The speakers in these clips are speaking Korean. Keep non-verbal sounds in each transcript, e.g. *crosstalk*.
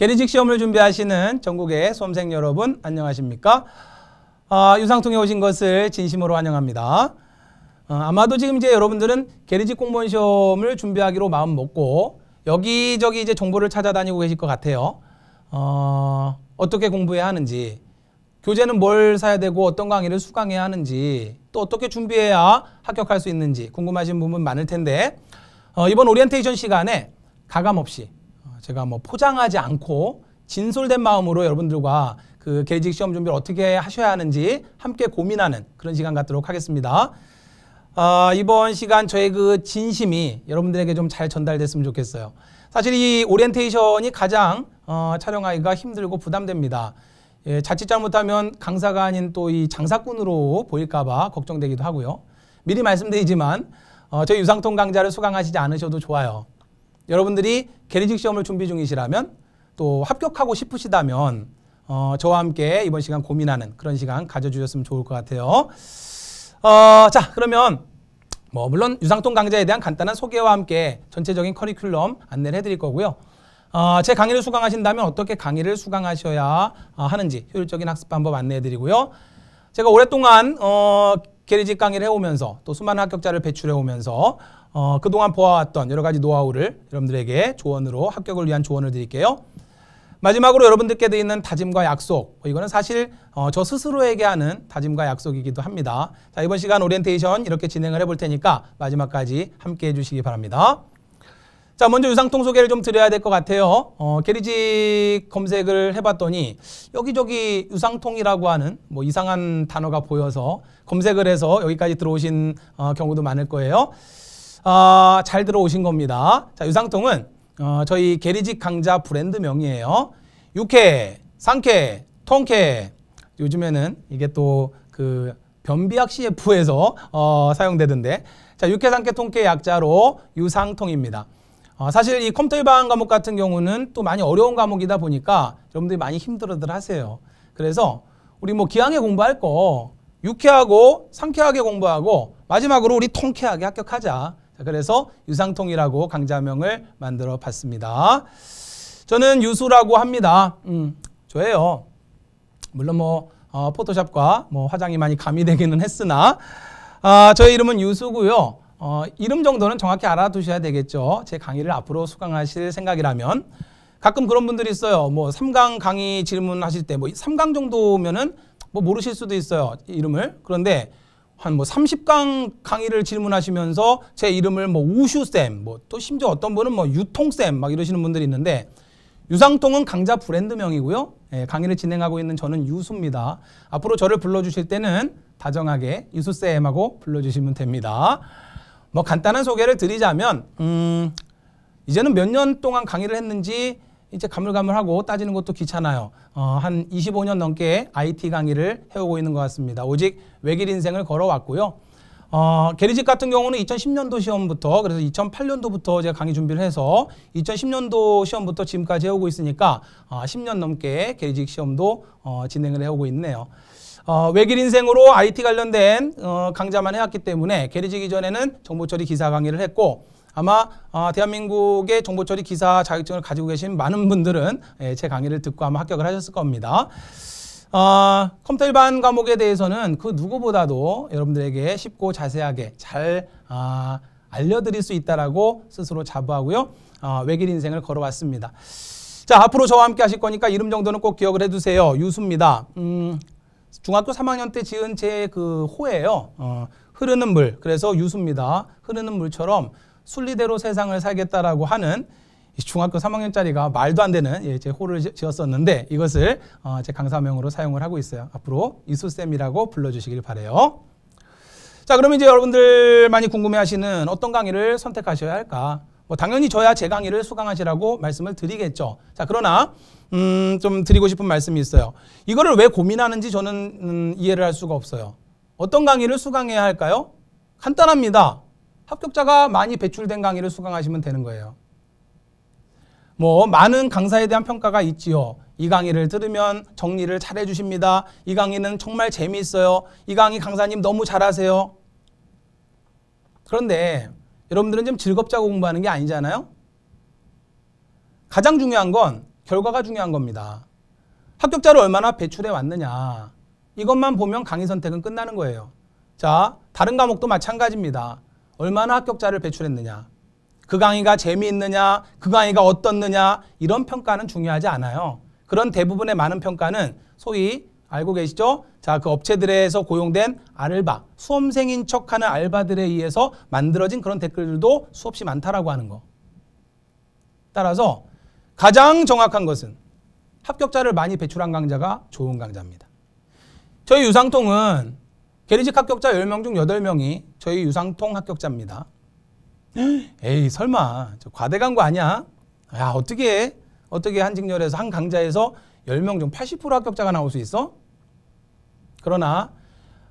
계리직 시험을 준비하시는 전국의 수험생 여러분 안녕하십니까? 아, 유상통에 오신 것을 진심으로 환영합니다. 아, 아마도 지금 이제 여러분들은 계리직 공무원 시험을 준비하기로 마음 먹고 여기저기 이제 정보를 찾아다니고 계실 것 같아요. 어, 어떻게 공부해야 하는지, 교재는 뭘 사야 되고 어떤 강의를 수강해야 하는지, 또 어떻게 준비해야 합격할 수 있는지 궁금하신 부분 많을 텐데 어, 이번 오리엔테이션 시간에 가감 없이 제가 뭐 포장하지 않고 진솔된 마음으로 여러분들과 그계직 시험 준비를 어떻게 하셔야 하는지 함께 고민하는 그런 시간 갖도록 하겠습니다. 어, 이번 시간 저의 그 진심이 여러분들에게 좀 잘 전달됐으면 좋겠어요. 사실 이 오리엔테이션이 가장 어, 촬영하기가 힘들고 부담됩니다. 예, 자칫 잘못하면 강사가 아닌 또 이 장사꾼으로 보일까봐 걱정되기도 하고요. 미리 말씀드리지만 어, 저희 유상통 강좌를 수강하시지 않으셔도 좋아요. 여러분들이 개리직 시험을 준비 중이시라면 또 합격하고 싶으시다면 어, 저와 함께 이번 시간 고민하는 그런 시간 가져주셨으면 좋을 것 같아요. 어, 자 그러면 뭐 물론 유상통 강좌에 대한 간단한 소개와 함께 전체적인 커리큘럼 안내를 해드릴 거고요. 어, 제 강의를 수강하신다면 어떻게 강의를 수강하셔야 어, 하는지 효율적인 학습 방법 안내해드리고요. 제가 오랫동안 어, 게리직 강의를 해오면서 또 수많은 합격자를 배출해오면서 어, 그동안 보아왔던 여러 가지 노하우를 여러분들에게 조언으로 합격을 위한 조언을 드릴게요. 마지막으로 여러분들께 드리는 다짐과 약속. 뭐 이거는 사실 어, 저 스스로에게 하는 다짐과 약속이기도 합니다. 자, 이번 시간 오리엔테이션 이렇게 진행을 해볼 테니까 마지막까지 함께 해주시기 바랍니다. 자, 먼저 유상통 소개를 좀 드려야 될 것 같아요. 어, 게리지 검색을 해봤더니 여기저기 유상통이라고 하는 뭐 이상한 단어가 보여서 검색을 해서 여기까지 들어오신 어, 경우도 많을 거예요. 어, 잘 들어오신 겁니다. 자, 유상통은 어, 저희 게리직 강좌 브랜드명이에요. 6회 상쾌, 통쾌. 요즘에는 이게 또그 변비약 CF에서 어, 사용되던데. 자, 육회, 상쾌, 통쾌 약자로 유상통입니다. 어, 사실 이 컴퓨터 일반 과목 같은 경우는 또 많이 어려운 과목이다 보니까 여러분들이 많이 힘들어들 하세요. 그래서 우리 뭐 기왕에 공부할 거 유쾌하고 상쾌하게 공부하고 마지막으로 우리 통쾌하게 합격하자. 그래서 유상통이라고 강좌명을 만들어 봤습니다. 저는 유수라고 합니다. 음, 저예요. 물론 뭐 어, 포토샵과 뭐 화장이 많이 가미되기는 했으나 아, 저의 이름은 유수고요. 어, 이름 정도는 정확히 알아두셔야 되겠죠. 제 강의를 앞으로 수강하실 생각이라면 가끔 그런 분들이 있어요. 뭐 3강 강의 질문하실 때뭐 3강 정도면은 뭐 모르실 수도 있어요. 이름을. 그런데 한뭐 30강 강의를 질문하시면서 제 이름을 뭐 우슈쌤, 뭐 또 심지어 어떤 분은 뭐 유통쌤 막 이러시는 분들이 있는데 유상통은 강자 브랜드명이고요. 예, 강의를 진행하고 있는 저는 유수입니다. 앞으로 저를 불러주실 때는 다정하게 유수쌤하고 불러주시면 됩니다. 뭐 간단한 소개를 드리자면 음, 이제는 몇 년 동안 강의를 했는지 이제 가물가물하고 따지는 것도 귀찮아요. 어, 한 25년 넘게 IT 강의를 해오고 있는 것 같습니다. 오직 외길 인생을 걸어왔고요. 어, 게리직 같은 경우는 2010년도 시험부터 그래서 2008년도부터 제가 강의 준비를 해서 2010년도 시험부터 지금까지 해오고 있으니까 어, 10년 넘게 게리직 시험도 어, 진행을 해오고 있네요. 어, 외길 인생으로 IT 관련된 어, 강좌만 해왔기 때문에 게리직 이전에는 정보처리 기사 강의를 했고 아마 어, 대한민국의 정보처리 기사 자격증을 가지고 계신 많은 분들은 예, 제 강의를 듣고 아마 합격을 하셨을 겁니다. 어, 아, 컴퓨터 일반 과목에 대해서는 그 누구보다도 여러분들에게 쉽고 자세하게 잘 아, 알려드릴 수 있다라고 스스로 자부하고요. 어, 외길 인생을 걸어왔습니다. 자, 앞으로 저와 함께 하실 거니까 이름 정도는 꼭 기억을 해두세요. 유수입니다. 음, 중학교 3학년 때 지은 제 그 호예요. 어, 흐르는 물. 그래서 유수입니다. 흐르는 물처럼 순리대로 세상을 살겠다라고 하는 중학교 3학년짜리가 말도 안 되는 예, 제 호를 지었었는데 이것을 어, 제 강사명으로 사용을 하고 있어요. 앞으로 이수쌤이라고 불러주시길 바래요. 자, 그러면 이제 여러분들 많이 궁금해하시는 어떤 강의를 선택하셔야 할까? 뭐 당연히 저야 제 강의를 수강하시라고 말씀을 드리겠죠. 자, 그러나 음, 좀 드리고 싶은 말씀이 있어요. 이거를 왜 고민하는지 저는 음, 이해를 할 수가 없어요. 어떤 강의를 수강해야 할까요? 간단합니다. 합격자가 많이 배출된 강의를 수강하시면 되는 거예요. 뭐 많은 강사에 대한 평가가 있지요. 이 강의를 들으면 정리를 잘 해주십니다. 이 강의는 정말 재미있어요. 이 강의 강사님 너무 잘하세요. 그런데 여러분들은 지금 즐겁자고 공부하는 게 아니잖아요. 가장 중요한 건 결과가 중요한 겁니다. 합격자를 얼마나 배출해 왔느냐. 이것만 보면 강의 선택은 끝나는 거예요. 자, 다른 과목도 마찬가지입니다. 얼마나 합격자를 배출했느냐, 그 강의가 재미있느냐, 그 강의가 어떻느냐 이런 평가는 중요하지 않아요. 그런 대부분의 많은 평가는 소위 알고 계시죠? 자, 그 업체들에서 고용된 알바, 수험생인 척하는 알바들에 의해서 만들어진 그런 댓글들도 수없이 많다라고 하는 거. 따라서 가장 정확한 것은 합격자를 많이 배출한 강좌가 좋은 강좌입니다. 저희 유상통은 계리직 합격자 10명 중 8명이 저희 유상통 합격자입니다. *gasps* 에이 설마 저 과대간 거 아니야? 야 어떻게 해? 어떻게 한 직렬에서 한 강좌에서 10명 중 80% 합격자가 나올 수 있어? 그러나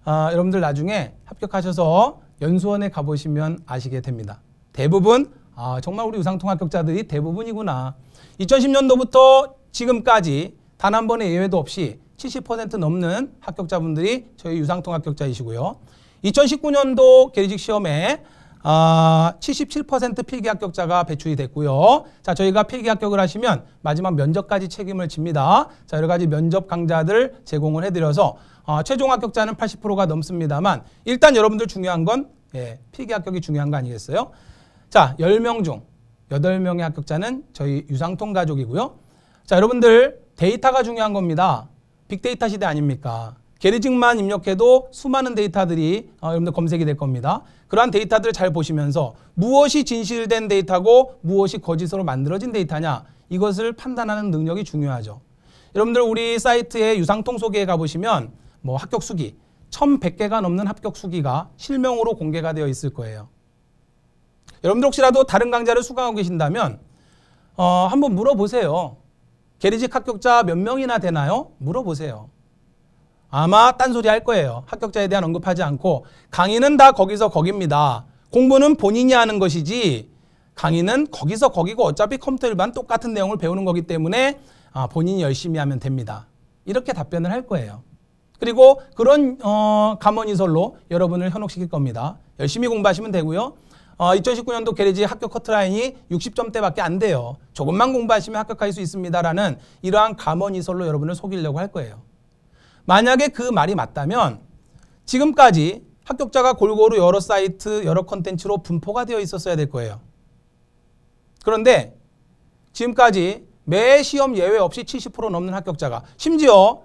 아, 여러분들 나중에 합격하셔서 연수원에 가보시면 아시게 됩니다. 대부분 아, 정말 우리 유상통 합격자들이 대부분이구나. 2010년도부터 지금까지 단 한 번의 예외도 없이 70% 넘는 합격자분들이 저희 유상통 합격자이시고요. 2019년도 계리직 시험에 아, 77% 필기 합격자가 배출이 됐고요. 자, 저희가 필기 합격을 하시면 마지막 면접까지 책임을 집니다. 자, 여러 가지 면접 강좌들 제공을 해드려서 어, 최종 합격자는 80%가 넘습니다만 일단 여러분들 중요한 건 예, 필기 합격이 중요한 거 아니겠어요? 자, 10명 중 8명의 합격자는 저희 유상통 가족이고요. 자, 여러분들 데이터가 중요한 겁니다. 빅데이터 시대 아닙니까? 게리직만 입력해도 수많은 데이터들이 어, 여러분들 검색이 될 겁니다. 그러한 데이터들을 잘 보시면서 무엇이 진실된 데이터고 무엇이 거짓으로 만들어진 데이터냐 이것을 판단하는 능력이 중요하죠. 여러분들 우리 사이트에 유상통 소개에 가보시면 뭐 합격 수기 1100개가 넘는 합격 수기가 실명으로 공개가 되어 있을 거예요. 여러분들 혹시라도 다른 강좌를 수강하고 계신다면 어, 한번 물어보세요. 계리직 합격자 몇 명이나 되나요? 물어보세요. 아마 딴소리 할 거예요. 합격자에 대한 언급하지 않고 강의는 다 거기서 거깁니다. 공부는 본인이 하는 것이지 강의는 거기서 거기고 어차피 컴퓨터 일반 똑같은 내용을 배우는 거기 때문에 아, 본인이 열심히 하면 됩니다. 이렇게 답변을 할 거예요. 그리고 그런 어, 감언이설로 여러분을 현혹시킬 겁니다. 열심히 공부하시면 되고요. 어, 2019년도 게리지 합격 커트라인이 60점대밖에 안 돼요. 조금만 공부하시면 합격할 수 있습니다라는 이러한 감언이설로 여러분을 속이려고 할 거예요. 만약에 그 말이 맞다면 지금까지 합격자가 골고루 여러 사이트, 여러 컨텐츠로 분포가 되어 있었어야 될 거예요. 그런데 지금까지 매 시험 예외 없이 70% 넘는 합격자가 심지어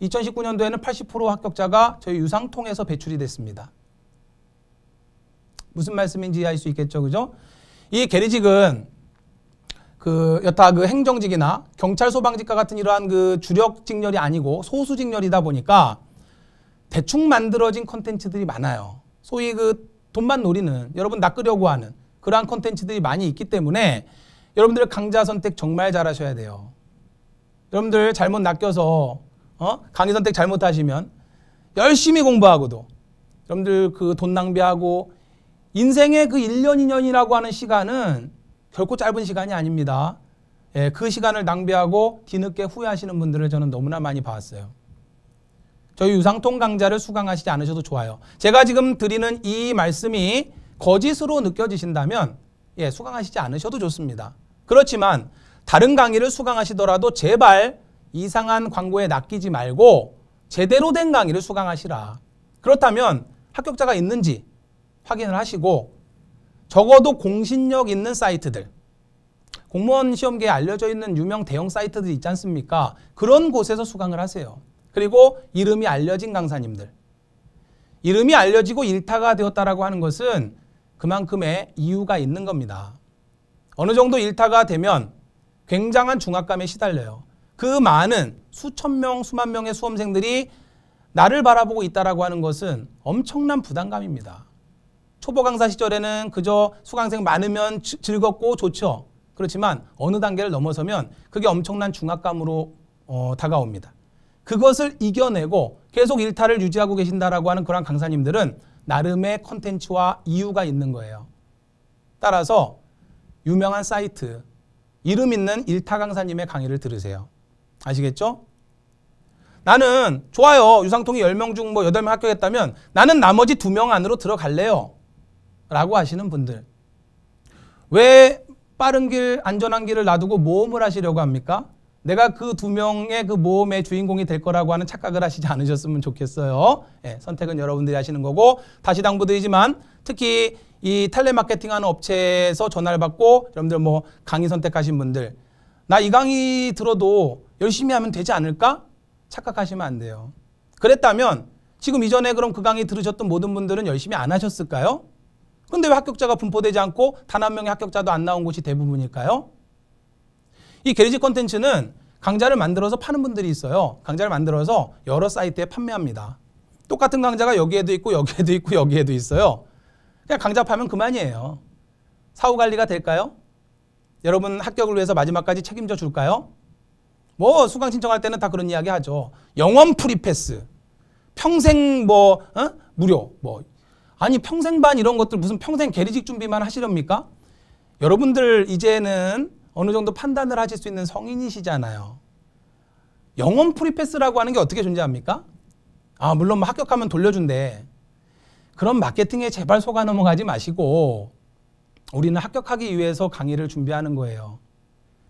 2019년도에는 80% 합격자가 저희 유상 통에서 배출이 됐습니다. 무슨 말씀인지 알 수 있겠죠. 그죠? 이 계리직은 그 여타 그 행정직이나 경찰 소방직과 같은 이러한 그 주력 직렬이 아니고 소수 직렬이다 보니까 대충 만들어진 컨텐츠들이 많아요. 소위 그 돈만 노리는 여러분 낚으려고 하는 그러한 컨텐츠들이 많이 있기 때문에 여러분들 강좌 선택 정말 잘하셔야 돼요. 여러분들 잘못 낚여서 어? 강의 선택 잘못하시면 열심히 공부하고도 여러분들 그 돈 낭비하고 인생의 그 1년, 2년이라고 하는 시간은 결코 짧은 시간이 아닙니다. 예, 그 시간을 낭비하고 뒤늦게 후회하시는 분들을 저는 너무나 많이 봤어요. 저희 유상통 강좌를 수강하시지 않으셔도 좋아요. 제가 지금 드리는 이 말씀이 거짓으로 느껴지신다면 예, 수강하시지 않으셔도 좋습니다. 그렇지만 다른 강의를 수강하시더라도 제발 이상한 광고에 낚이지 말고 제대로 된 강의를 수강하시라. 그렇다면 합격자가 있는지 확인을 하시고 적어도 공신력 있는 사이트들 공무원 시험계에 알려져 있는 유명 대형 사이트들 있지 않습니까? 그런 곳에서 수강을 하세요. 그리고 이름이 알려진 강사님들. 이름이 알려지고 일타가 되었다라고 하는 것은 그만큼의 이유가 있는 겁니다. 어느 정도 일타가 되면 굉장한 중압감에 시달려요. 그 많은 수천 명, 수만 명의 수험생들이 나를 바라보고 있다라고 하는 것은 엄청난 부담감입니다. 초보 강사 시절에는 그저 수강생 많으면 즐겁고 좋죠. 그렇지만 어느 단계를 넘어서면 그게 엄청난 중압감으로 어, 다가옵니다. 그것을 이겨내고 계속 일탈을 유지하고 계신다라고 하는 그런 강사님들은 나름의 컨텐츠와 이유가 있는 거예요. 따라서 유명한 사이트, 이름 있는 일타 강사님의 강의를 들으세요. 아시겠죠? 나는 좋아요. 유상통이 10명 중뭐 8명 합격했다면 나는 나머지 2명 안으로 들어갈래요. 라고 하시는 분들 왜 빠른 길 안전한 길을 놔두고 모험을 하시려고 합니까? 내가 그 두 명의 그 모험의 주인공이 될 거라고 하는 착각을 하시지 않으셨으면 좋겠어요. 예, 선택은 여러분들이 하시는 거고 다시 당부드리지만 특히 이 텔레마케팅하는 업체에서 전화를 받고 여러분들 뭐 강의 선택하신 분들 나 이 강의 들어도 열심히 하면 되지 않을까? 착각하시면 안 돼요. 그랬다면 지금 이전에 그럼 그 강의 들으셨던 모든 분들은 열심히 안 하셨을까요? 근데 왜 합격자가 분포되지 않고 단 한 명의 합격자도 안 나온 곳이 대부분일까요? 이 게리지 컨텐츠는 강좌를 만들어서 파는 분들이 있어요. 강좌를 만들어서 여러 사이트에 판매합니다. 똑같은 강좌가 여기에도 있고 여기에도 있고 여기에도 있어요. 그냥 강좌 파면 그만이에요. 사후 관리가 될까요? 여러분 합격을 위해서 마지막까지 책임져 줄까요? 뭐 수강 신청할 때는 다 그런 이야기 하죠. 영원 프리패스. 평생 뭐 어? 무료 뭐 아니 평생반 이런 것들 무슨 평생 계리직 준비만 하시렵니까? 여러분들 이제는 어느 정도 판단을 하실 수 있는 성인이시잖아요. 영원 프리패스라고 하는 게 어떻게 존재합니까? 아 물론 뭐 합격하면 돌려준대. 그런 마케팅에 제발 속아 넘어가지 마시고 우리는 합격하기 위해서 강의를 준비하는 거예요.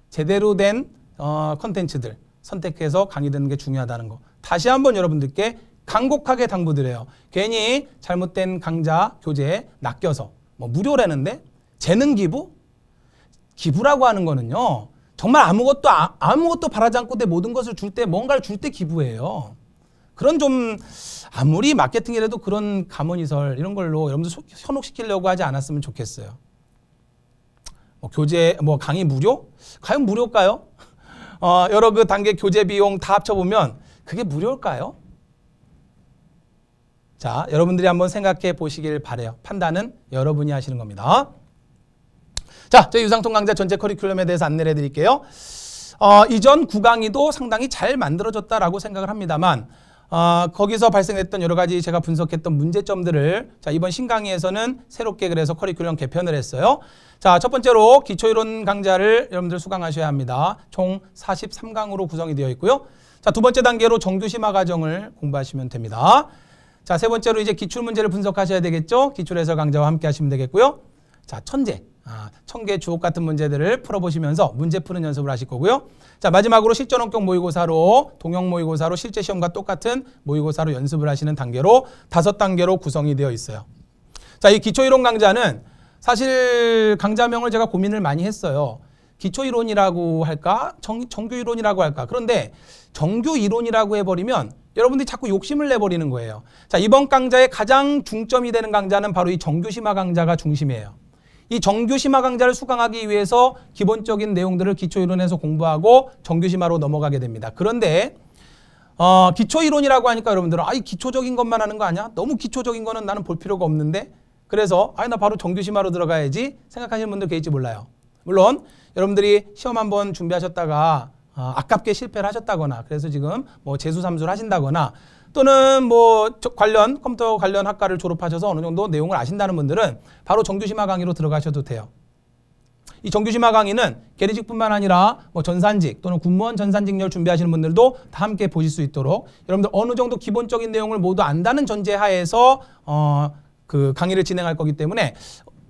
제대로 된 어, 컨텐츠들 선택해서 강의되는 게 중요하다는 거. 다시 한번 여러분들께 강곡하게 당부드려요. 괜히 잘못된 강좌 교재에 낚여서 뭐 무료라는데 재능 기부? 기부라고 하는 거는요. 정말 아무것도 아, 무것도 바라지 않고 내 모든 것을 줄 때 뭔가를 줄 때 기부해요. 그런 좀 아무리 마케팅이라도 그런 가문이설 이런 걸로 여러분들 현혹시키려고 하지 않았으면 좋겠어요. 뭐 교재 뭐 강의 무료? 과연 무료일까요? 어, 여러 그 단계 교재 비용 다 합쳐보면 그게 무료일까요? 자, 여러분들이 한번 생각해 보시길 바래요. 판단은 여러분이 하시는 겁니다. 자, 저희 유상통 강좌 전체 커리큘럼에 대해서 안내를 해드릴게요. 어, 이전 구강이도 상당히 잘 만들어졌다라고 생각을 합니다만 어, 거기서 발생했던 여러 가지 제가 분석했던 문제점들을 자 이번 신강의에서는 새롭게 그래서 커리큘럼 개편을 했어요. 자, 첫 번째로 기초이론 강좌를 여러분들 수강하셔야 합니다. 총 43강으로 구성이 되어 있고요. 자, 두 번째 단계로 정규 심화 과정을 공부하시면 됩니다. 자, 세 번째로 이제 기출 문제를 분석하셔야 되겠죠? 기출에서 강좌와 함께 하시면 되겠고요. 자, 천재. 아, 천개 주옥 같은 문제들을 풀어보시면서 문제 푸는 연습을 하실 거고요. 자, 마지막으로 실전 원격 모의고사로 동영 모의고사로 실제 시험과 똑같은 모의고사로 연습을 하시는 단계로 다섯 단계로 구성이 되어 있어요. 자, 이 기초이론 강좌는 사실 강좌명을 제가 고민을 많이 했어요. 기초이론이라고 할까? 정, 정규이론이라고 할까? 그런데 정규이론이라고 해버리면 여러분들이 자꾸 욕심을 내버리는 거예요. 자, 이번 강좌의 가장 중점이 되는 강좌는 바로 이 정규심화 강좌가 중심이에요. 이 정규심화 강좌를 수강하기 위해서 기본적인 내용들을 기초이론에서 공부하고 정규심화로 넘어가게 됩니다. 그런데 어, 기초이론이라고 하니까 여러분들은 아이 기초적인 것만 하는 거 아니야? 너무 기초적인 거는 나는 볼 필요가 없는데 그래서 아나 바로 정규심화로 들어가야지 생각하시는 분들 계실지 몰라요. 물론 여러분들이 시험 한번 준비하셨다가 아, 아깝게 실패를 하셨다거나 그래서 지금 뭐 재수 삼수를 하신다거나 또는 뭐 관련 컴퓨터 관련 학과를 졸업하셔서 어느 정도 내용을 아신다는 분들은 바로 정규심화 강의로 들어가셔도 돼요. 이 정규심화 강의는 계리직뿐만 아니라 뭐 전산직 또는 군무원 전산직렬 준비하시는 분들도 다 함께 보실 수 있도록 여러분들 어느 정도 기본적인 내용을 모두 안다는 전제하에서 어, 그 강의를 진행할 거기 때문에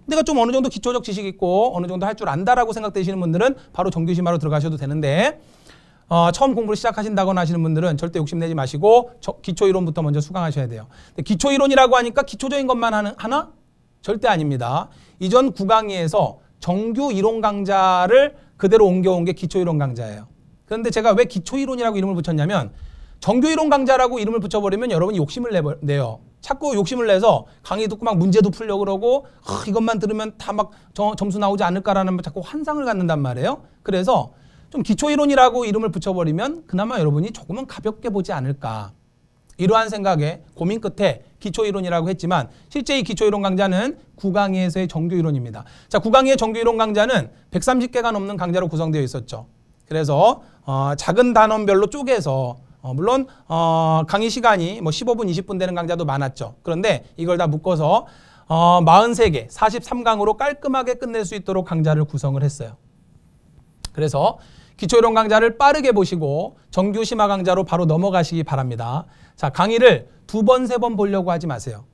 내가 좀 어느 정도 기초적 지식 있고 어느 정도 할 줄 안다라고 생각되시는 분들은 바로 정규심화로 들어가셔도 되는데 어, 처음 공부를 시작하신다거나 하시는 분들은 절대 욕심내지 마시고 기초 이론부터 먼저 수강하셔야 돼요. 기초 이론이라고 하니까 기초적인 것만 하는, 하나? 절대 아닙니다. 이전 구강의에서 정규 이론 강좌를 그대로 옮겨온 게 기초 이론 강좌예요. 그런데 제가 왜 기초 이론이라고 이름을 붙였냐면 정규 이론 강좌라고 이름을 붙여버리면 여러분이 욕심을 내버, 내요. 자꾸 욕심을 내서 강의 듣고 막 문제도 풀려 그러고 아, 이것만 들으면 다 막 점수 나오지 않을까라는 자꾸 환상을 갖는단 말이에요. 그래서 좀 기초이론이라고 이름을 붙여버리면 그나마 여러분이 조금은 가볍게 보지 않을까. 이러한 생각에 고민 끝에 기초이론이라고 했지만 실제 이 기초이론 강좌는 구강의에서의 정규이론입니다. 자, 구강의의 정규이론 강좌는 130개가 넘는 강좌로 구성되어 있었죠. 그래서 어, 작은 단원별로 쪼개서 어, 물론 어, 강의 시간이 뭐 15분, 20분 되는 강좌도 많았죠. 그런데 이걸 다 묶어서 어, 43개, 43강으로 깔끔하게 끝낼 수 있도록 강좌를 구성을 했어요. 그래서 기초이론 강좌를 빠르게 보시고 정규 심화 강좌로 바로 넘어가시기 바랍니다. 자, 강의를 두 번, 세 번 보려고 하지 마세요.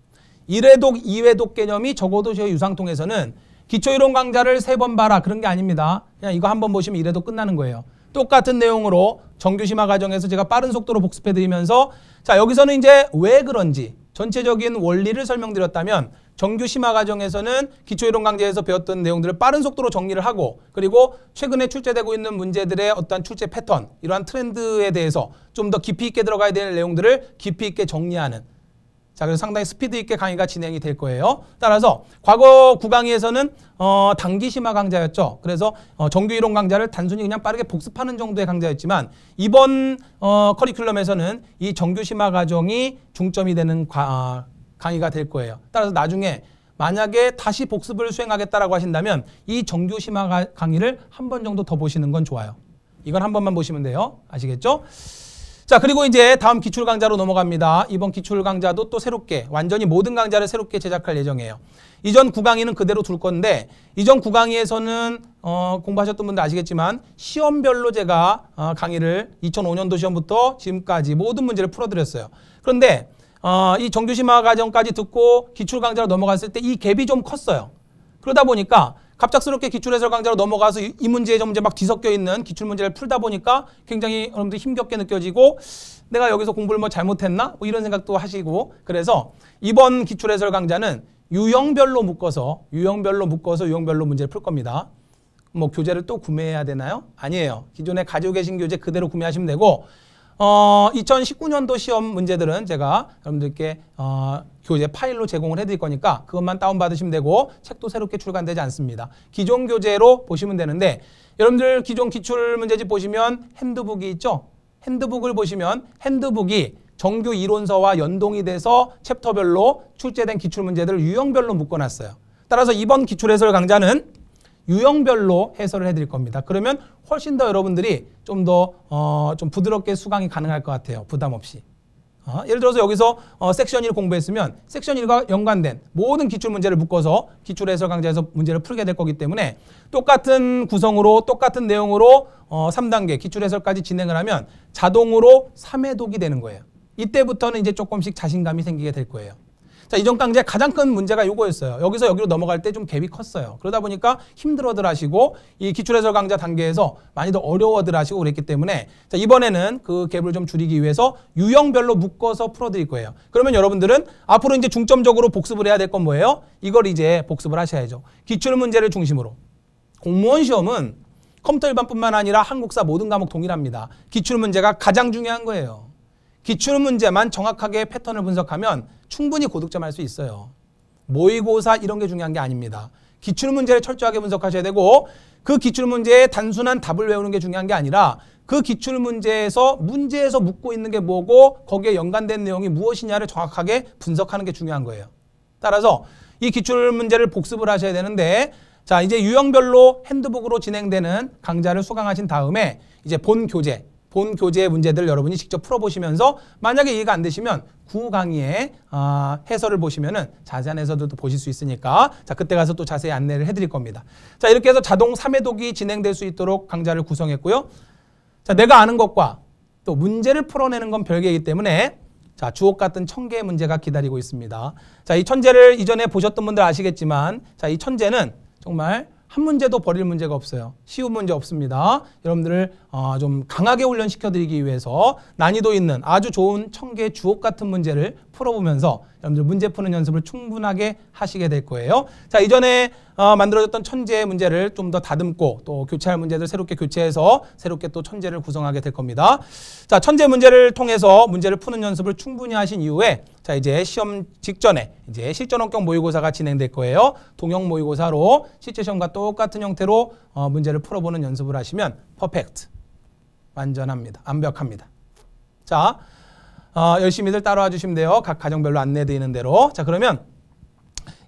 1회독, 2회독 개념이 적어도 저희 유상통에서는 기초이론 강좌를 세 번 봐라 그런 게 아닙니다. 그냥 이거 한 번 보시면 1회독 끝나는 거예요. 똑같은 내용으로 정규 심화 과정에서 제가 빠른 속도로 복습해 드리면서 자, 여기서는 이제 왜 그런지 전체적인 원리를 설명드렸다면 정규 심화 과정에서는 기초이론 강좌에서 배웠던 내용들을 빠른 속도로 정리를 하고 그리고 최근에 출제되고 있는 문제들의 어떤 출제 패턴 이러한 트렌드에 대해서 좀 더 깊이 있게 들어가야 되는 내용들을 깊이 있게 정리하는 자, 그래서 상당히 스피드 있게 강의가 진행이 될 거예요. 따라서 과거 구강의에서는 어, 단기 심화 강좌였죠. 그래서 어, 정규 이론 강좌를 단순히 그냥 빠르게 복습하는 정도의 강좌였지만 이번 어, 커리큘럼에서는 이 정규 심화 과정이 중점이 되는 과, 어, 강의가 될 거예요. 따라서 나중에 만약에 다시 복습을 수행하겠다라고 하신다면 이 정규 심화 강의를 한 번 정도 더 보시는 건 좋아요. 이건 한 번만 보시면 돼요. 아시겠죠? 자 그리고 이제 다음 기출 강좌로 넘어갑니다. 이번 기출 강좌도 또 새롭게 완전히 모든 강좌를 새롭게 제작할 예정이에요. 이전 구강의는 그대로 둘 건데 이전 구강의에서는 어, 공부하셨던 분들 아시겠지만 시험별로 제가 어, 강의를 2005년도 시험부터 지금까지 모든 문제를 풀어드렸어요. 그런데 어, 이 정규심화 과정까지 듣고 기출 강좌로 넘어갔을 때 이 갭이 좀 컸어요. 그러다 보니까 갑작스럽게 기출해설 강좌로 넘어가서 이 문제에 저 문제 막 뒤섞여 있는 기출 문제를 풀다 보니까 굉장히 여러분들 힘겹게 느껴지고 내가 여기서 공부를 뭐 잘못했나 뭐 이런 생각도 하시고 그래서 이번 기출해설 강좌는 유형별로 묶어서 유형별로 묶어서 유형별로 문제를 풀 겁니다. 뭐 교재를 또 구매해야 되나요? 아니에요. 기존에 가지고 계신 교재 그대로 구매하시면 되고 어, 2019년도 시험 문제들은 제가 여러분들께 어, 교재 파일로 제공을 해드릴 거니까 그것만 다운받으시면 되고 책도 새롭게 출간되지 않습니다. 기존 교재로 보시면 되는데 여러분들 기존 기출 문제집 보시면 핸드북이 있죠? 핸드북을 보시면 핸드북이 정규 이론서와 연동이 돼서 챕터별로 출제된 기출 문제들 유형별로 묶어놨어요. 따라서 이번 기출해설 강좌는 유형별로 해설을 해드릴 겁니다. 그러면 훨씬 더 여러분들이 좀 더좀 어, 부드럽게 수강이 가능할 것 같아요. 부담 없이. 어, 예를 들어서 여기서 어, 섹션 1 공부했으면 섹션 1과 연관된 모든 기출 문제를 묶어서 기출 해설 강좌에서 문제를 풀게 될 거기 때문에 똑같은 구성으로 똑같은 내용으로 어, 3단계 기출 해설까지 진행을 하면 자동으로 3회 독이 되는 거예요. 이때부터는 이제 조금씩 자신감이 생기게 될 거예요. 자, 이전강제 가장 큰 문제가 요거였어요. 여기서 여기로 넘어갈 때 좀 갭이 컸어요. 그러다 보니까 힘들어들 하시고 이 기출해설 강좌 단계에서 많이 더 어려워들 하시고 그랬기 때문에 자, 이번에는 그 갭을 좀 줄이기 위해서 유형별로 묶어서 풀어드릴 거예요. 그러면 여러분들은 앞으로 이제 중점적으로 복습을 해야 될 건 뭐예요? 이걸 이제 복습을 하셔야죠. 기출 문제를 중심으로 공무원 시험은 컴퓨터 일반뿐만 아니라 한국사 모든 과목 동일합니다. 기출 문제가 가장 중요한 거예요. 기출 문제만 정확하게 패턴을 분석하면 충분히 고득점할 수 있어요. 모의고사 이런 게 중요한 게 아닙니다. 기출문제를 철저하게 분석하셔야 되고 그 기출문제의 단순한 답을 외우는 게 중요한 게 아니라 그 기출문제에서 문제에서 묻고 있는 게 뭐고 거기에 연관된 내용이 무엇이냐를 정확하게 분석하는 게 중요한 거예요. 따라서 이 기출문제를 복습을 하셔야 되는데 자 이제 유형별로 핸드북으로 진행되는 강좌를 수강하신 다음에 이제 본 교재 본 교재 의 문제들 여러분이 직접 풀어보시면서 만약에 이해가 안 되시면 구 강의의 어, 아, 해설을 보시면은 자세한 해설들도 보실 수 있으니까 자 그때 가서 또 자세히 안내를 해드릴 겁니다. 자 이렇게 해서 자동 3회독이 진행될 수 있도록 강좌를 구성했고요. 자 내가 아는 것과 또 문제를 풀어내는 건 별개이기 때문에 자, 주옥 같은 천개의 문제가 기다리고 있습니다. 자, 이 천재를 이전에 보셨던 분들 아시겠지만, 자, 이 천재는 정말 한 문제도 버릴 문제가 없어요. 쉬운 문제 없습니다. 여러분들을 어, 좀 강하게 훈련시켜드리기 위해서 난이도 있는 아주 좋은 청계 주옥 같은 문제를 풀어보면서 여러분들 문제 푸는 연습을 충분하게 하시게 될 거예요. 자 이전에 어, 만들어졌던 천재의 문제를 좀 더 다듬고 또 교체할 문제들 새롭게 교체해서 새롭게 또 천재를 구성하게 될 겁니다. 자 천재 문제를 통해서 문제를 푸는 연습을 충분히 하신 이후에 자, 이제 시험 직전에 이제 실전 원격 모의고사가 진행될 거예요. 동영 모의고사로 실제 시험과 똑같은 형태로 어, 문제를 풀어보는 연습을 하시면 퍼펙트. 완전합니다. 완벽합니다. 자, 어, 열심히들 따라와 주시면 돼요. 각 가정별로 안내드리는 대로. 자, 그러면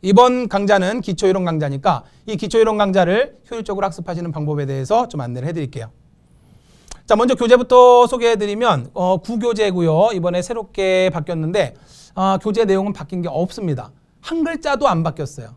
이번 강좌는 기초이론 강좌니까 이 기초이론 강좌를 효율적으로 학습하시는 방법에 대해서 좀 안내를 해드릴게요. 자, 먼저 교재부터 소개해드리면 어, 구교재고요. 이번에 새롭게 바뀌었는데 어, 교재 내용은 바뀐 게 없습니다. 한 글자도 안 바뀌었어요.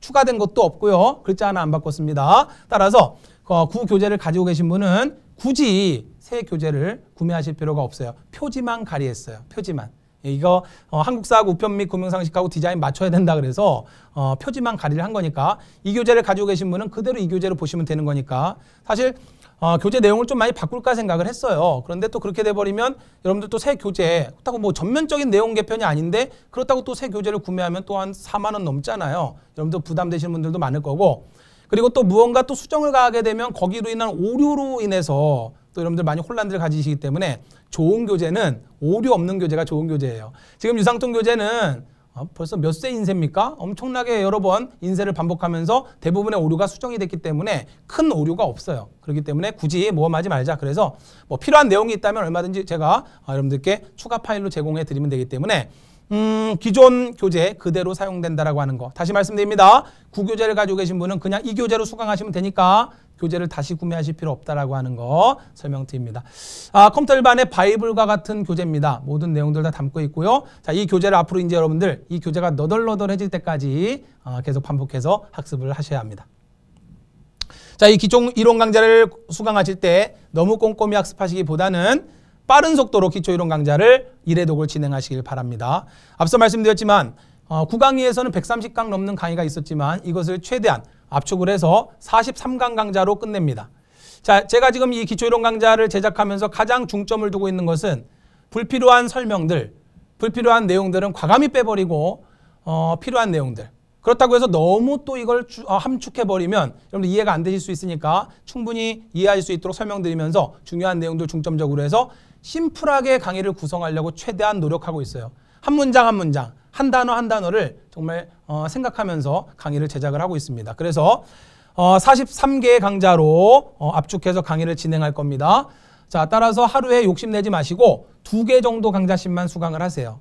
추가된 것도 없고요. 글자 하나 안 바꿨습니다. 따라서 어, 구 교재를 가지고 계신 분은 굳이 새 교재를 구매하실 필요가 없어요. 표지만 가리했어요. 표지만. 이거 어, 한국사학 우편 및 금융상식하고 디자인 맞춰야 된다 그래서 어, 표지만 가리를 한 거니까 이 교재를 가지고 계신 분은 그대로 이 교재로 보시면 되는 거니까 사실 어, 교재 내용을 좀 많이 바꿀까 생각을 했어요. 그런데 또 그렇게 돼버리면 여러분들 또 새 교재 그렇다고 뭐 전면적인 내용 개편이 아닌데 그렇다고 또 새 교재를 구매하면 또 한 4만 원 넘잖아요. 여러분들 부담되시는 분들도 많을 거고 그리고 또 무언가 또 수정을 가하게 되면 거기로 인한 오류로 인해서 또 여러분들 많이 혼란들을 가지시기 때문에 좋은 교재는 오류 없는 교재가 좋은 교재예요. 지금 유상통 교재는 어, 벌써 몇 세 인쇄입니까? 엄청나게 여러 번 인쇄를 반복하면서 대부분의 오류가 수정이 됐기 때문에 큰 오류가 없어요. 그렇기 때문에 굳이 모험하지 말자. 그래서 뭐 필요한 내용이 있다면 얼마든지 제가 어, 여러분들께 추가 파일로 제공해 드리면 되기 때문에 음, 기존 교재 그대로 사용된다라고 하는 거. 다시 말씀드립니다. 구교재를 가지고 계신 분은 그냥 이 교재로 수강하시면 되니까 교재를 다시 구매하실 필요 없다라고 하는 거 설명드립니다. 아, 컴퓨터 일반의 바이블과 같은 교재입니다. 모든 내용들 다 담고 있고요. 자, 이 교재를 앞으로 이제 여러분들 이 교재가 너덜너덜해질 때까지 어, 계속 반복해서 학습을 하셔야 합니다. 자, 이 기초 이론 강좌를 수강하실 때 너무 꼼꼼히 학습하시기보다는 빠른 속도로 기초 이론 강좌를 1회독을 진행하시길 바랍니다. 앞서 말씀드렸지만 어, 9강의에서는 130강 넘는 강의가 있었지만 이것을 최대한 압축을 해서 43강 강좌로 끝냅니다. 자, 제가 지금 이 기초이론 강좌를 제작하면서 가장 중점을 두고 있는 것은 불필요한 설명들, 불필요한 내용들은 과감히 빼버리고 어, 필요한 내용들. 그렇다고 해서 너무 또 이걸 주, 어, 함축해버리면 여러분들 이해가 안 되실 수 있으니까 충분히 이해하실 수 있도록 설명드리면서 중요한 내용들 중점적으로 해서 심플하게 강의를 구성하려고 최대한 노력하고 있어요. 한 문장 한 문장. 한 단어 한 단어를 정말 어, 생각하면서 강의를 제작을 하고 있습니다. 그래서 어, 43개의 강좌로 어, 압축해서 강의를 진행할 겁니다. 자, 따라서 하루에 욕심내지 마시고 두 개 정도 강좌씩만 수강을 하세요.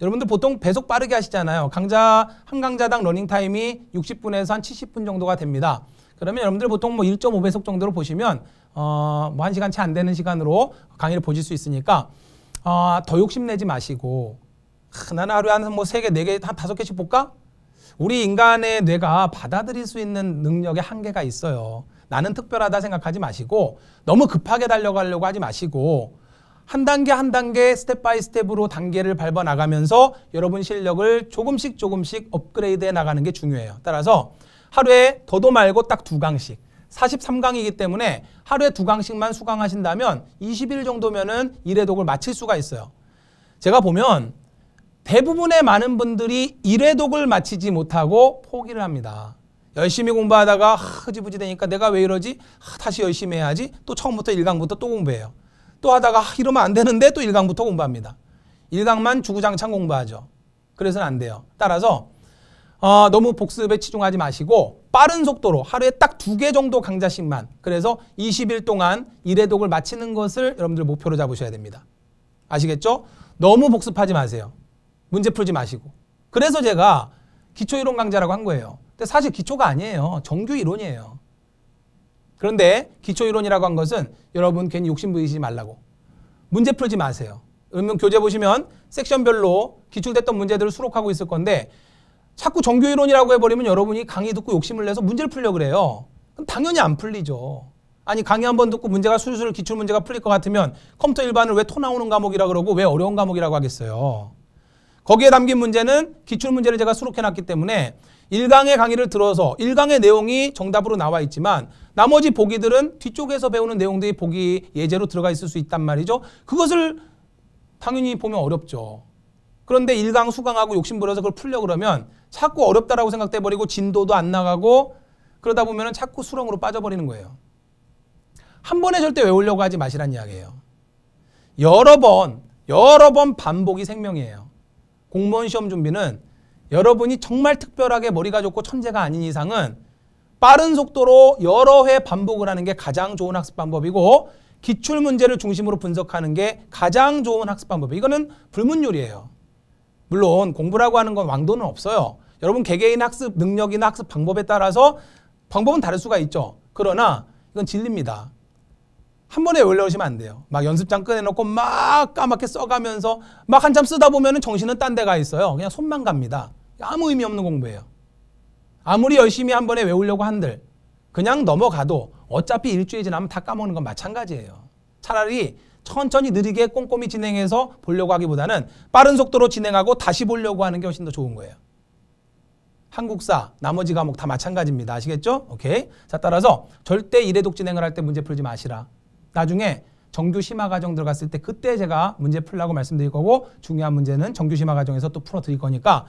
여러분들 보통 배속 빠르게 하시잖아요. 강좌 한 강좌당 러닝 타임이 60분에서 한 70분 정도가 됩니다. 그러면 여러분들 보통 뭐 1.5배속 정도로 보시면 어, 뭐 1시간 채 안 되는 시간으로 강의를 보실 수 있으니까 어, 더 욕심내지 마시고 나는 하루에 한뭐세 개, 네 개, 한 다섯 개씩 볼까? 우리 인간의 뇌가 받아들일 수 있는 능력의 한계가 있어요. 나는 특별하다 생각하지 마시고 너무 급하게 달려가려고 하지 마시고 한 단계 한 단계 스텝 바이 스텝으로 단계를 밟아 나가면서 여러분 실력을 조금씩 조금씩 업그레이드해 나가는 게 중요해요. 따라서 하루에 더도 말고 딱 두 강씩 43강이기 때문에 하루에 두 강씩만 수강하신다면 20일 정도면은 일회독을 마칠 수가 있어요. 제가 보면 대부분의 많은 분들이 일회독을 마치지 못하고 포기를 합니다. 열심히 공부하다가 흐지부지 되니까 내가 왜 이러지? 하, 다시 열심히 해야지. 또 처음부터 1강부터또 공부해요. 또 하다가 하, 이러면 안 되는데 또1강부터 공부합니다. 1강만 주구장창 공부하죠. 그래서는 안 돼요. 따라서 어, 너무 복습에 치중하지 마시고 빠른 속도로 하루에 딱 두 개 정도 강좌씩만 그래서 20일 동안 1회독을 마치는 것을 여러분들 목표로 잡으셔야 됩니다. 아시겠죠? 너무 복습하지 마세요. 문제 풀지 마시고. 그래서 제가 기초이론 강좌라고 한 거예요. 근데 사실 기초가 아니에요. 정규 이론이에요. 그런데 기초이론이라고 한 것은 여러분 괜히 욕심 부리지 말라고. 문제 풀지 마세요. 그러면 교재 보시면 섹션별로 기출됐던 문제들을 수록하고 있을 건데 자꾸 정규 이론이라고 해버리면 여러분이 강의 듣고 욕심을 내서 문제를 풀려 그래요. 그럼 당연히 안 풀리죠. 아니 강의 한 번 듣고 문제가 술술 기출 문제가 풀릴 것 같으면 컴퓨터 일반을 왜 토 나오는 과목이라 그러고 왜 어려운 과목이라고 하겠어요. 거기에 담긴 문제는 기출문제를 제가 수록해놨기 때문에 1강의 강의를 들어서 1강의 내용이 정답으로 나와 있지만 나머지 보기들은 뒤쪽에서 배우는 내용들이 보기 예제로 들어가 있을 수 있단 말이죠. 그것을 당연히 보면 어렵죠. 그런데 1강 수강하고 욕심부려서 그걸 풀려 그러면 자꾸 어렵다라고 생각돼 버리고 진도도 안 나가고 그러다 보면 자꾸 수렁으로 빠져버리는 거예요. 한 번에 절대 외우려고 하지 마시란 이야기예요. 여러 번, 여러 번 반복이 생명이에요. 공무원 시험 준비는 여러분이 정말 특별하게 머리가 좋고 천재가 아닌 이상은 빠른 속도로 여러 회 반복을 하는 게 가장 좋은 학습 방법이고 기출 문제를 중심으로 분석하는 게 가장 좋은 학습 방법. 이거는 불문율이에요. 물론 공부라고 하는 건 왕도는 없어요. 여러분 개개인 학습 능력이나 학습 방법에 따라서 방법은 다를 수가 있죠. 그러나 이건 진리입니다. 한 번에 올려오시면 안 돼요. 막 연습장 꺼내놓고 막 까맣게 써가면서 막 한참 쓰다 보면 정신은 딴 데가 있어요. 그냥 손만 갑니다. 아무 의미 없는 공부예요. 아무리 열심히 한 번에 외우려고 한들 그냥 넘어가도 어차피 일주일 지나면 다 까먹는 건 마찬가지예요. 차라리 천천히 느리게 꼼꼼히 진행해서 보려고 하기보다는 빠른 속도로 진행하고 다시 보려고 하는 게 훨씬 더 좋은 거예요. 한국사, 나머지 과목 다 마찬가지입니다. 아시겠죠? 오케이. 자, 따라서 절대 이래독 진행을 할 때 문제 풀지 마시라. 나중에 정규 심화 과정 들어갔을 때 그때 제가 문제 풀라고 말씀드릴 거고 중요한 문제는 정규 심화 과정에서 또 풀어 드릴 거니까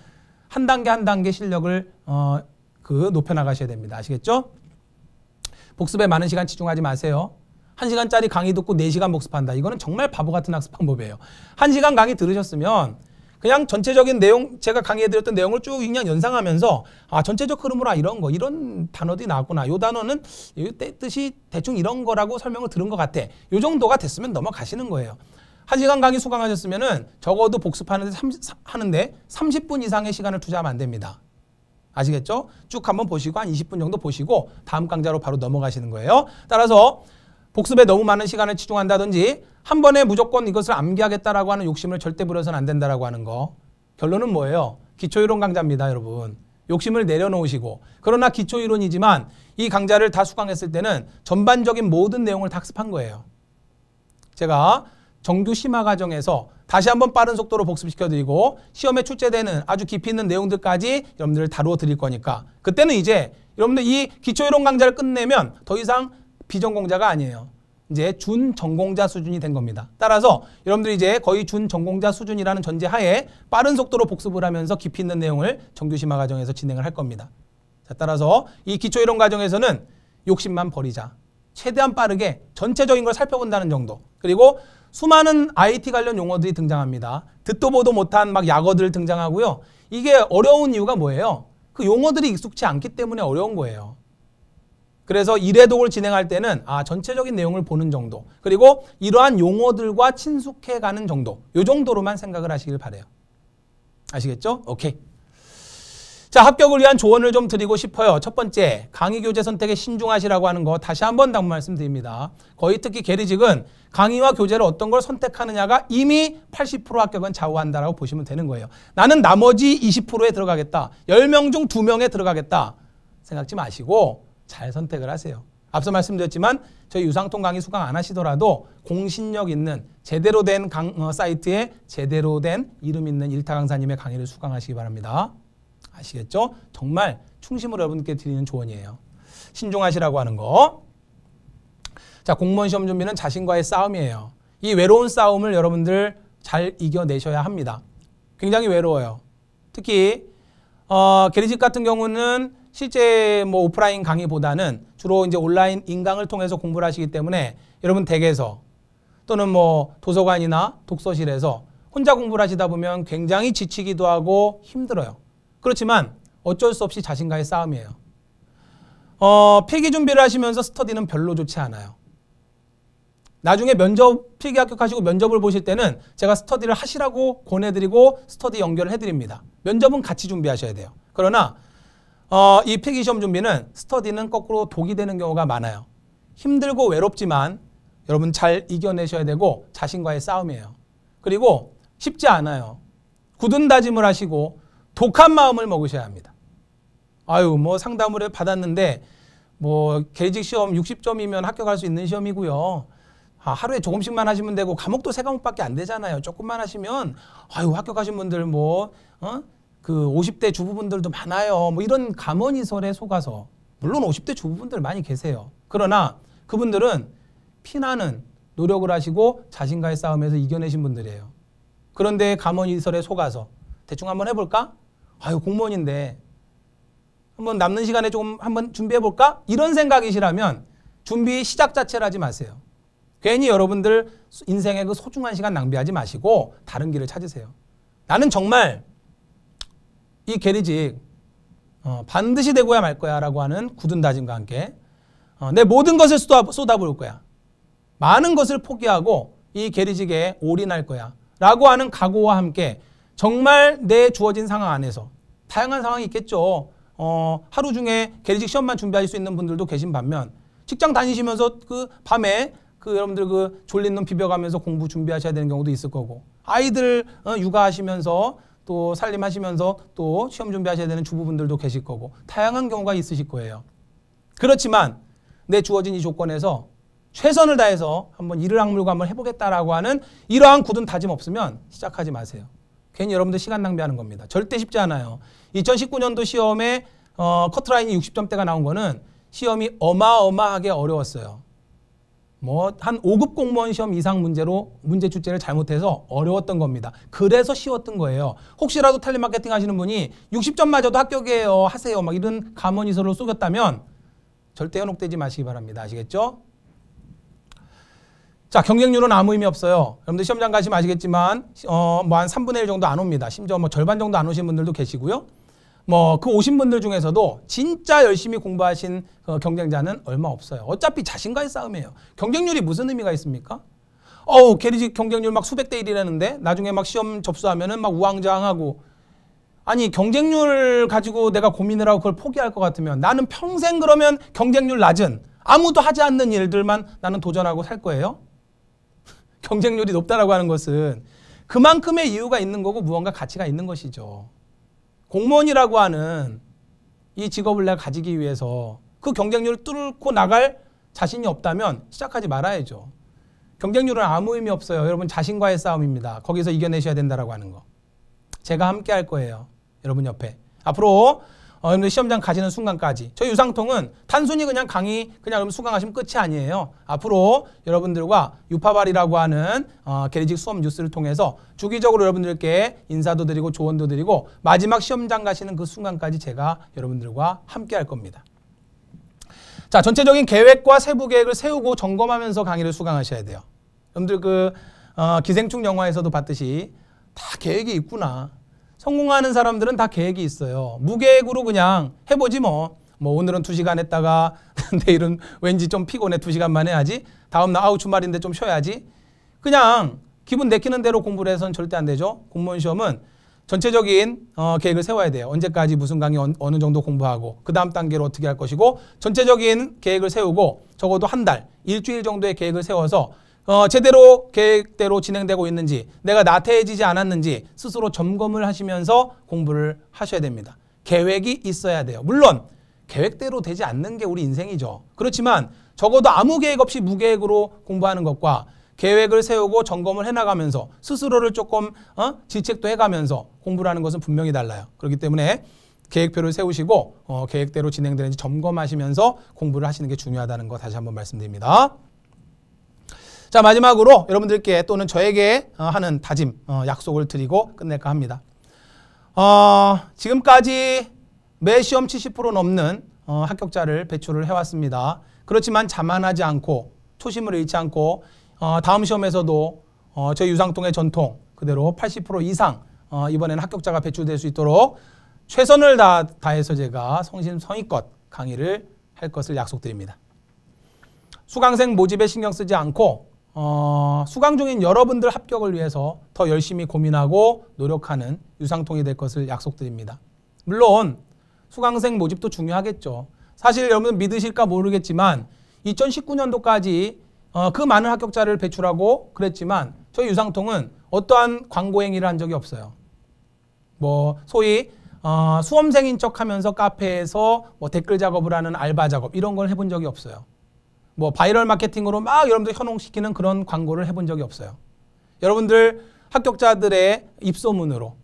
한 단계 한 단계 실력을 어, 그 높여 나가셔야 됩니다. 아시겠죠? 복습에 많은 시간 집중하지 마세요. 1시간짜리 강의 듣고 4시간 복습한다. 이거는 정말 바보 같은 학습 방법이에요. 1시간 강의 들으셨으면 그냥 전체적인 내용 제가 강의해드렸던 내용을 쭉 그냥 연상하면서 아 전체적 흐름으로 아 이런 거 이런 단어들이 나왔구나 요 단어는 요 뜻이 대충 이런 거라고 설명을 들은 것 같아 요 정도가 됐으면 넘어가시는 거예요 한 시간 강의 수강하셨으면은 적어도 복습하는데 30, 하는데 30분 이상의 시간을 투자하면 안 됩니다 아시겠죠? 쭉 한번 보시고 한 20분 정도 보시고 다음 강좌로 바로 넘어가시는 거예요 따라서 복습에 너무 많은 시간을 치중한다든지 한 번에 무조건 이것을 암기하겠다라고 하는 욕심을 절대 부려서는 안 된다라고 하는 거. 결론은 뭐예요? 기초이론 강좌입니다, 여러분. 욕심을 내려놓으시고 그러나 기초이론이지만 이 강좌를 다 수강했을 때는 전반적인 모든 내용을 학습한 거예요. 제가 정규 심화 과정에서 다시 한번 빠른 속도로 복습시켜드리고 시험에 출제되는 아주 깊이 있는 내용들까지 여러분들을 다루어 드릴 거니까 그때는 이제 여러분들 이 기초이론 강좌를 끝내면 더 이상 비전공자가 아니에요. 이제 준전공자 수준이 된 겁니다. 따라서 여러분들이 이제 거의 준전공자 수준이라는 전제하에 빠른 속도로 복습을 하면서 깊이 있는 내용을 정규심화 과정에서 진행을 할 겁니다. 자, 따라서 이 기초이론 과정에서는 욕심만 버리자. 최대한 빠르게 전체적인 걸 살펴본다는 정도. 그리고 수많은 IT 관련 용어들이 등장합니다. 듣도 보도 못한 막 약어들 등장하고요. 이게 어려운 이유가 뭐예요? 그 용어들이 익숙치 않기 때문에 어려운 거예요. 그래서 일회독을 진행할 때는 아 전체적인 내용을 보는 정도 그리고 이러한 용어들과 친숙해가는 정도 요 정도로만 생각을 하시길 바래요. 아시겠죠? 오케이. 자 합격을 위한 조언을 좀 드리고 싶어요. 첫 번째 강의 교재 선택에 신중하시라고 하는 거 다시 한번 당부 말씀드립니다. 거의 특히 게리직은 강의와 교재를 어떤 걸 선택하느냐가 이미 80% 합격은 좌우한다라고 보시면 되는 거예요. 나는 나머지 20%에 들어가겠다. 10명 중 2명에 들어가겠다. 생각지 마시고 잘 선택을 하세요. 앞서 말씀드렸지만 저희 유상통 강의 수강 안 하시더라도 공신력 있는 제대로 된 강, 어, 사이트에 제대로 된 이름 있는 일타 강사님의 강의를 수강하시기 바랍니다. 아시겠죠? 정말 충심으로 여러분께 드리는 조언이에요. 신중하시라고 하는 거. 자, 공무원 시험 준비는 자신과의 싸움이에요. 이 외로운 싸움을 여러분들 잘 이겨내셔야 합니다. 굉장히 외로워요. 특히 어, 게리직 같은 경우는 실제 뭐 오프라인 강의보다는 주로 이제 온라인 인강을 통해서 공부를 하시기 때문에 여러분 댁에서 또는 뭐 도서관이나 독서실에서 혼자 공부를 하시다 보면 굉장히 지치기도 하고 힘들어요. 그렇지만 어쩔 수 없이 자신과의 싸움이에요. 어, 필기 준비를 하시면서 스터디는 별로 좋지 않아요. 나중에 면접 필기 합격하시고 면접을 보실 때는 제가 스터디를 하시라고 권해드리고 스터디 연결을 해드립니다. 면접은 같이 준비하셔야 돼요. 그러나 어, 이 필기시험 준비는 스터디는 거꾸로 독이 되는 경우가 많아요. 힘들고 외롭지만 여러분 잘 이겨내셔야 되고 자신과의 싸움이에요. 그리고 쉽지 않아요. 굳은 다짐을 하시고 독한 마음을 먹으셔야 합니다. 아유 뭐 상담을 받았는데 뭐계직 시험 60점이면 합격할 수 있는 시험이고요. 아, 하루에 조금씩만 하시면 되고 과목도 세 과목밖에 안 되잖아요. 조금만 하시면 아유 합격하신 분들 뭐 어? 그 50대 주부분들도 많아요. 뭐 이런 감언이설에 속아서 물론 50대 주부분들 많이 계세요. 그러나 그분들은 피나는 노력을 하시고 자신과의 싸움에서 이겨내신 분들이에요. 그런데 감언이설에 속아서 대충 한번 해볼까? 아유 공무원인데 한번 남는 시간에 조금 한번 준비해볼까? 이런 생각이시라면 준비 시작 자체를 하지 마세요. 괜히 여러분들 인생의 그 소중한 시간 낭비하지 마시고 다른 길을 찾으세요. 나는 정말 이 계리직 어, 반드시 되고야 말 거야라고 하는 굳은 다짐과 함께 어, 내 모든 것을 쏟아부을 거야. 많은 것을 포기하고 이 계리직에 올인할 거야. 라고 하는 각오와 함께 정말 내 주어진 상황 안에서 다양한 상황이 있겠죠. 어, 하루 중에 계리직 시험만 준비하실 수 있는 분들도 계신 반면 직장 다니시면서 그 밤에 그 여러분들 그 졸린 눈 비벼가면서 공부 준비하셔야 되는 경우도 있을 거고 아이들 어, 육아하시면서 또 살림하시면서 또 시험 준비하셔야 되는 주부분들도 계실 거고 다양한 경우가 있으실 거예요. 그렇지만 내 주어진 이 조건에서 최선을 다해서 한번 이를 악물고 한번 해보겠다라고 하는 이러한 굳은 다짐 없으면 시작하지 마세요. 괜히 여러분들 시간 낭비하는 겁니다. 절대 쉽지 않아요. 2019년도 시험에 어, 커트라인이 60점대가 나온 거는 시험이 어마어마하게 어려웠어요. 뭐한 5급 공무원 시험 이상 문제로 문제 출제를 잘못해서 어려웠던 겁니다. 그래서 쉬웠던 거예요. 혹시라도 텔레마케팅 하시는 분이 60점 맞아도 합격이에요 하세요 막 이런 감언이설로 쏘겼다면 절대 현혹되지 마시기 바랍니다. 아시겠죠? 자 경쟁률은 아무 의미 없어요. 여러분들 시험장 가시면 아시겠지만 어 뭐 한 3분의 1 정도 안 옵니다. 심지어 뭐 절반 정도 안 오신 분들도 계시고요. 뭐그 오신 분들 중에서도 진짜 열심히 공부하신 그 경쟁자는 얼마 없어요. 어차피 자신과의 싸움이에요. 경쟁률이 무슨 의미가 있습니까? 어우 게리직 경쟁률 막 수백 대 1이라는데 나중에 막 시험 접수하면은 막 우왕좌왕하고 아니 경쟁률 가지고 내가 고민을 하고 그걸 포기할 것 같으면 나는 평생 그러면 경쟁률 낮은 아무도 하지 않는 일들만 나는 도전하고 살 거예요. *laughs* 경쟁률이 높다라고 하는 것은 그만큼의 이유가 있는 거고 무언가 가치가 있는 것이죠. 공무원이라고 하는 이 직업을 내가 가지기 위해서 그 경쟁률을 뚫고 나갈 자신이 없다면 시작하지 말아야죠. 경쟁률은 아무 의미 없어요. 여러분 자신과의 싸움입니다. 거기서 이겨내셔야 된다라고 하는 거. 제가 함께 할 거예요. 여러분 옆에. 앞으로 여러분들 어, 시험장 가시는 순간까지 저희 유상통은 단순히 그냥 강의 그냥 여러분 수강하시면 끝이 아니에요. 앞으로 여러분들과 유파발이라고 하는 어, 게리직 수업 뉴스를 통해서 주기적으로 여러분들께 인사도 드리고 조언도 드리고 마지막 시험장 가시는 그 순간까지 제가 여러분들과 함께 할 겁니다. 자 전체적인 계획과 세부 계획을 세우고 점검하면서 강의를 수강하셔야 돼요. 여러분들 그 어, 기생충 영화에서도 봤듯이 다 계획이 있구나. 성공하는 사람들은 다 계획이 있어요. 무계획으로 그냥 해보지 뭐. 뭐 오늘은 두시간 했다가 *laughs* 내일은 왠지 좀 피곤해 두시간만 해야지. 다음날 아우 주말인데 좀 쉬어야지. 그냥 기분 내키는 대로 공부를 해서는 절대 안 되죠. 공무원 시험은 전체적인 어, 계획을 세워야 돼요. 언제까지 무슨 강의 어, 느 정도 공부하고 그 다음 단계로 어떻게 할 것이고 전체적인 계획을 세우고 적어도 한 달, 일주일 정도의 계획을 세워서 어, 제대로 계획대로 진행되고 있는지 내가 나태해지지 않았는지 스스로 점검을 하시면서 공부를 하셔야 됩니다. 계획이 있어야 돼요. 물론 계획대로 되지 않는 게 우리 인생이죠. 그렇지만 적어도 아무 계획 없이 무계획으로 공부하는 것과 계획을 세우고 점검을 해나가면서 스스로를 조금 어? 질책도 해가면서 공부를 하는 것은 분명히 달라요. 그렇기 때문에 계획표를 세우시고 어, 계획대로 진행되는지 점검하시면서 공부를 하시는 게 중요하다는 거 다시 한번 말씀드립니다. 자 마지막으로 여러분들께 또는 저에게 어, 하는 다짐 어, 약속을 드리고 끝낼까 합니다. 어, 지금까지 매 시험 70% 넘는 어, 합격자를 배출을 해왔습니다. 그렇지만 자만하지 않고 초심을 잃지 않고 어, 다음 시험에서도 어, 저희 유상통의 전통 그대로 80% 이상 어, 이번에는 합격자가 배출될 수 있도록 최선을 다, 다해서 제가 성심성의껏 강의를 할 것을 약속드립니다. 수강생 모집에 신경 쓰지 않고 어, 수강 중인 여러분들 합격을 위해서 더 열심히 고민하고 노력하는 유상통이 될 것을 약속드립니다. 물론 수강생 모집도 중요하겠죠. 사실 여러분 믿으실까 모르겠지만 2019년도까지 어, 그 많은 합격자를 배출하고 그랬지만 저희 유상통은 어떠한 광고 행위를 한 적이 없어요. 뭐 소위 어, 수험생인 척하면서 카페에서 뭐 댓글 작업을 하는 알바 작업 이런 걸 해본 적이 없어요. 뭐 바이럴 마케팅으로 막 여러분들 현혹시키는 그런 광고를 해본 적이 없어요. 여러분들 합격자들의 입소문으로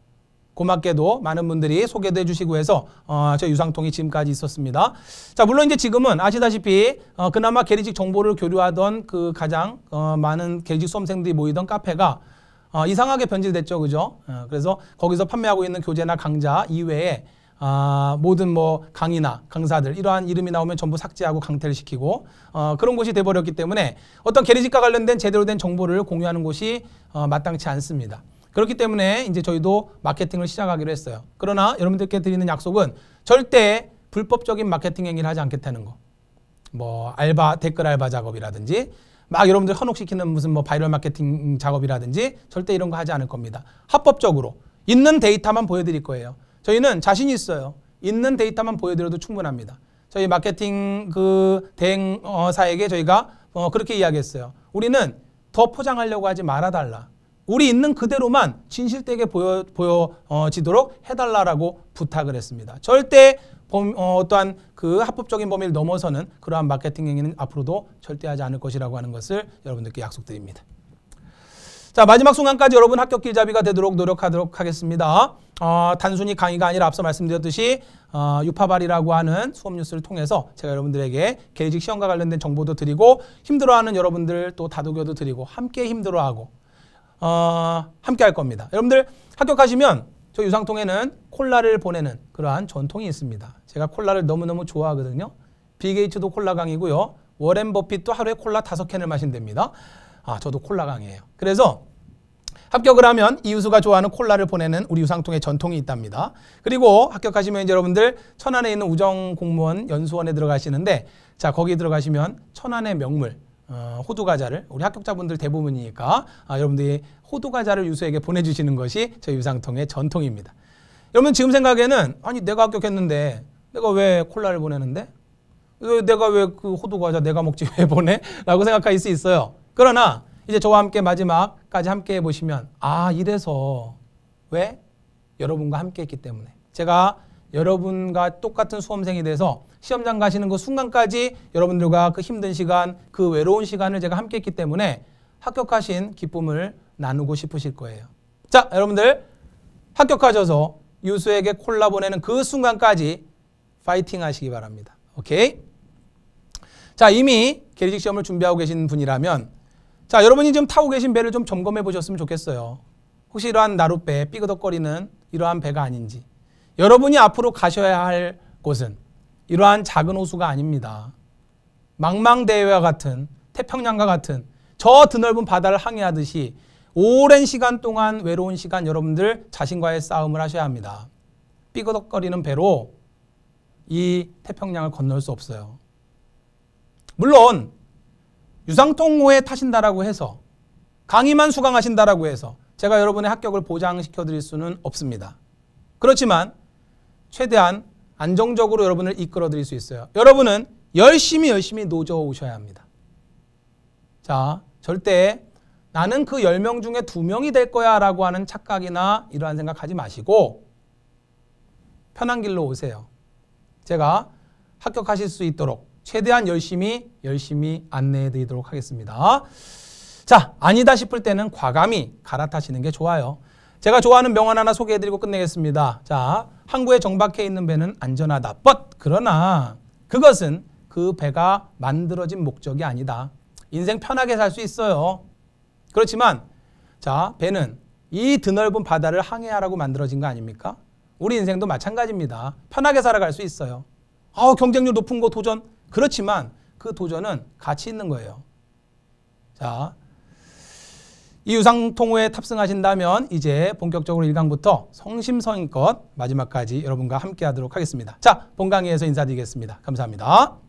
고맙게도 많은 분들이 소개도 해주시고 해서 어, 저 유상통이 지금까지 있었습니다. 자 물론 이제 지금은 아시다시피 어, 그나마 계리직 정보를 교류하던 그 가장 어, 많은 계리직 수험생들이 모이던 카페가 어, 이상하게 변질됐죠, 그죠? 어, 그래서 거기서 판매하고 있는 교재나 강좌 이외에 아, 모든 뭐 강의나 강사들 이러한 이름이 나오면 전부 삭제하고 강퇴를 시키고 어, 그런 곳이 돼버렸기 때문에 어떤 게리직과 관련된 제대로 된 정보를 공유하는 곳이 어, 마땅치 않습니다. 그렇기 때문에 이제 저희도 마케팅을 시작하기로 했어요. 그러나 여러분들께 드리는 약속은 절대 불법적인 마케팅 행위를 하지 않겠다는 거. 뭐 알바 댓글 알바 작업이라든지 막 여러분들 현혹시키는 무슨 뭐 바이럴 마케팅 작업이라든지 절대 이런 거 하지 않을 겁니다. 합법적으로 있는 데이터만 보여드릴 거예요. 저희는 자신 있어요. 있는 데이터만 보여드려도 충분합니다. 저희 마케팅 그 대행사에게 저희가 어 그렇게 이야기했어요. 우리는 더 포장하려고 하지 말아달라. 우리 있는 그대로만 진실되게 보여, 보여지도록 어, 해달라라고 부탁을 했습니다. 절대 범, 어, 어떠한 그 합법적인 범위를 넘어서는 그러한 마케팅 행위는 앞으로도 절대 하지 않을 것이라고 하는 것을 여러분들께 약속드립니다. 자 마지막 순간까지 여러분 합격 길잡이가 되도록 노력하도록 하겠습니다. 어, 단순히 강의가 아니라 앞서 말씀드렸듯이 어, 유파발이라고 하는 수업 뉴스를 통해서 제가 여러분들에게 개직 시험과 관련된 정보도 드리고 힘들어하는 여러분들 또 다독여도 드리고 함께 힘들어하고 어, 함께 할 겁니다. 여러분들 합격하시면 저 유상통에는 콜라를 보내는 그러한 전통이 있습니다. 제가 콜라를 너무너무 좋아하거든요. 빌게이츠도 콜라강이고요. 워렌 버핏도 하루에 콜라 다섯 캔을 마신답니다. 아, 저도 콜라강이에요. 그래서 합격을 하면 이웃수가 좋아하는 콜라를 보내는 우리 유상통의 전통이 있답니다. 그리고 합격하시면 이제 여러분들 천안에 있는 우정공무원 연수원에 들어가시는데 자 거기 들어가시면 천안의 명물 어, 호두 과자를 우리 합격자분들 대부분이니까 아, 여러분들이 호두 과자를 유수에게 보내주시는 것이 저희 유상통의 전통입니다. 여러분 지금 생각에는 아니 내가 합격했는데 내가 왜 콜라를 보내는데 왜, 내가 왜 그 호두 과자 내가 먹지 왜 보내? 라고 생각할 수 있어요. 그러나 이제 저와 함께 마지막까지 함께 해보시면 아 이래서 왜 여러분과 함께 했기 때문에 제가 여러분과 똑같은 수험생이 돼서 시험장 가시는 그 순간까지 여러분들과 그 힘든 시간 그 외로운 시간을 제가 함께 했기 때문에 합격하신 기쁨을 나누고 싶으실 거예요 자 여러분들 합격하셔서 유수에게 콜라 보내는 그 순간까지 파이팅 하시기 바랍니다 오케이 자 이미 계리직 시험을 준비하고 계신 분이라면 자, 여러분이 지금 타고 계신 배를 좀 점검해 보셨으면 좋겠어요. 혹시 이러한 나룻배, 삐그덕거리는 이러한 배가 아닌지. 여러분이 앞으로 가셔야 할 곳은 이러한 작은 호수가 아닙니다. 망망대해와 같은 태평양과 같은 저 드넓은 바다를 항해하듯이 오랜 시간 동안 외로운 시간 여러분들 자신과의 싸움을 하셔야 합니다. 삐그덕거리는 배로 이 태평양을 건널 수 없어요. 물론 유상통호에 타신다라고 해서 강의만 수강하신다라고 해서 제가 여러분의 합격을 보장시켜 드릴 수는 없습니다. 그렇지만 최대한 안정적으로 여러분을 이끌어 드릴 수 있어요. 여러분은 열심히 열심히 노져 오셔야 합니다. 자, 절대 나는 그 10명 중에 2명이 될 거야 라고 하는 착각이나 이러한 생각 하지 마시고 편한 길로 오세요. 제가 합격하실 수 있도록 최대한 열심히 열심히 안내해 드리도록 하겠습니다. 자, 아니다 싶을 때는 과감히 갈아타시는 게 좋아요. 제가 좋아하는 명언 하나 소개해 드리고 끝내겠습니다. 자, 항구에 정박해 있는 배는 안전하다. 뻗! 그러나 그것은 그 배가 만들어진 목적이 아니다. 인생 편하게 살 수 있어요. 그렇지만 자, 배는 이 드넓은 바다를 항해하라고 만들어진 거 아닙니까? 우리 인생도 마찬가지입니다. 편하게 살아갈 수 있어요. 아우 경쟁률 높은 곳 도전 그렇지만 그 도전은 가치 있는 거예요. 자, 이 유상통호에 탑승하신다면 이제 본격적으로 1강부터 성심성의껏 마지막까지 여러분과 함께 하도록 하겠습니다. 자, 본 강의에서 인사드리겠습니다. 감사합니다.